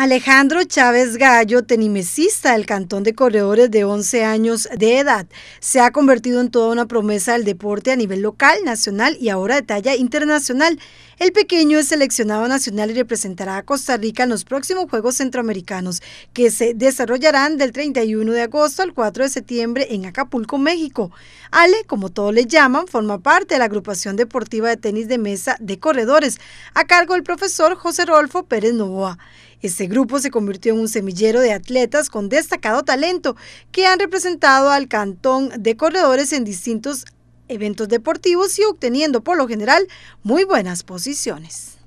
Alejandro Chávez Gallo, tenimesista del Cantón de Corredores de 11 años de edad, se ha convertido en toda una promesa del deporte a nivel local, nacional y ahora de talla internacional. El pequeño es seleccionado nacional y representará a Costa Rica en los próximos Juegos Centroamericanos, que se desarrollarán del 31 de agosto al 4 de septiembre en Acapulco, México. Ale, como todos le llaman, forma parte de la agrupación deportiva de tenis de mesa de corredores, a cargo del profesor José Rolfo Pérez Novoa. Este grupo se convirtió en un semillero de atletas con destacado talento que han representado al cantón de corredores en distintos eventos deportivos y obteniendo por lo general muy buenas posiciones.